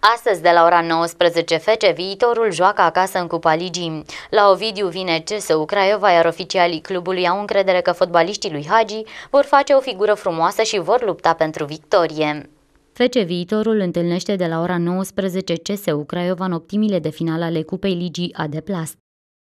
Astăzi, de la ora 19, fece, viitorul joacă acasă în Cupa Ligii. La Ovidiu vine CSU Craiova, iar oficialii clubului au încredere că fotbaliștii lui Hagi vor face o figură frumoasă și vor lupta pentru victorie. FC Viitorul întâlnește de la ora 19 CSU Craiova în optimile de final ale Cupei Ligii A de Plast.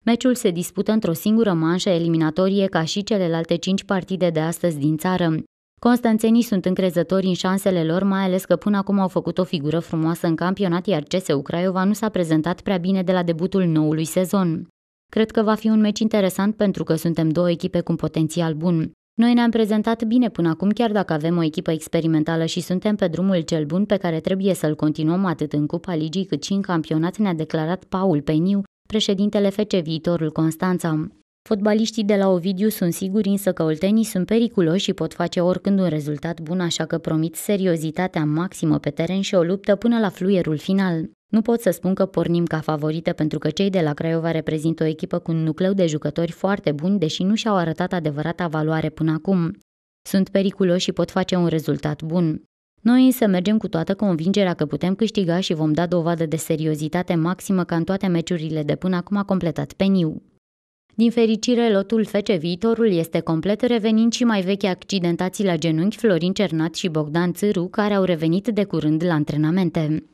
Meciul se dispută într-o singură manșă eliminatorie ca și celelalte cinci partide de astăzi din țară. Constanțenii sunt încrezători în șansele lor, mai ales că până acum au făcut o figură frumoasă în campionat, iar CSU Craiova nu s-a prezentat prea bine de la debutul noului sezon. Cred că va fi un meci interesant pentru că suntem două echipe cu un potențial bun. Noi ne-am prezentat bine până acum, chiar dacă avem o echipă experimentală și suntem pe drumul cel bun pe care trebuie să-l continuăm atât în Cupa Ligii cât și în campionat, ne-a declarat Paul Peniu, președintele FC Viitorul Constanța. Fotbaliștii de la Ovidiu sunt siguri însă că oltenii sunt periculoși și pot face oricând un rezultat bun, așa că promit seriozitatea maximă pe teren și o luptă până la fluierul final. Nu pot să spun că pornim ca favorite pentru că cei de la Craiova reprezintă o echipă cu un nucleu de jucători foarte buni, deși nu și-au arătat adevărata valoare până acum. Sunt periculoși și pot face un rezultat bun. Noi însă mergem cu toată convingerea că putem câștiga și vom da dovadă de seriozitate maximă ca în toate meciurile de până acum a completat Peniu. Din fericire, lotul Fece Viitorul este complet revenind și mai vechi accidentații la genunchi Florin Cernat și Bogdan Țâru, care au revenit de curând la antrenamente.